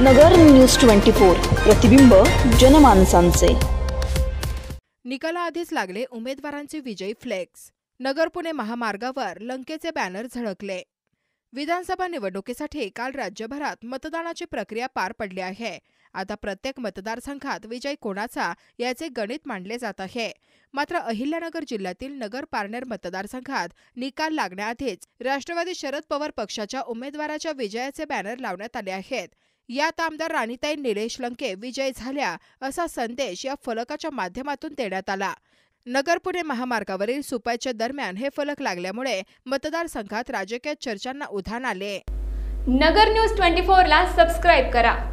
नगर news twenty four प्रतिबिंब जनमानसांचे निकालाआधीच लागले उमेदवारांचे विजयी फ्लेक्स नगर पुणे महामार्गावर लंकेचे बॅनर झळकले विधानसभा निवडणुकीसाठी काल राज्यभरात मतदानाची प्रक्रिया पार पडली आहे आता प्रत्येक मतदारसंघात विजय कोणाचा याचे गणित मांडले जात आहे मात्र अहिल्यानगर जिल्ह्यातील नगर पारनेर मतदारसंघात निकाल लागण्याआधीच राष्ट्रवादी शरद पवार पक्षाच्या उमेदवाराच्या विजयाचे बॅनर लावण्यात आले आहेत यात आमदार राणीताई निलेश लंके विजय झाल्या असा संदेश या फलकाच्या माध्यमातून देण्यात आला नगर पुणे महामार्गावरील सुपायच्या दरम्यान हे फलक लागल्यामुळे मतदारसंघात राजकीय चर्चांना उधाण आले नगर न्यूज ट्वेंटी फोरला सबस्क्राईब करा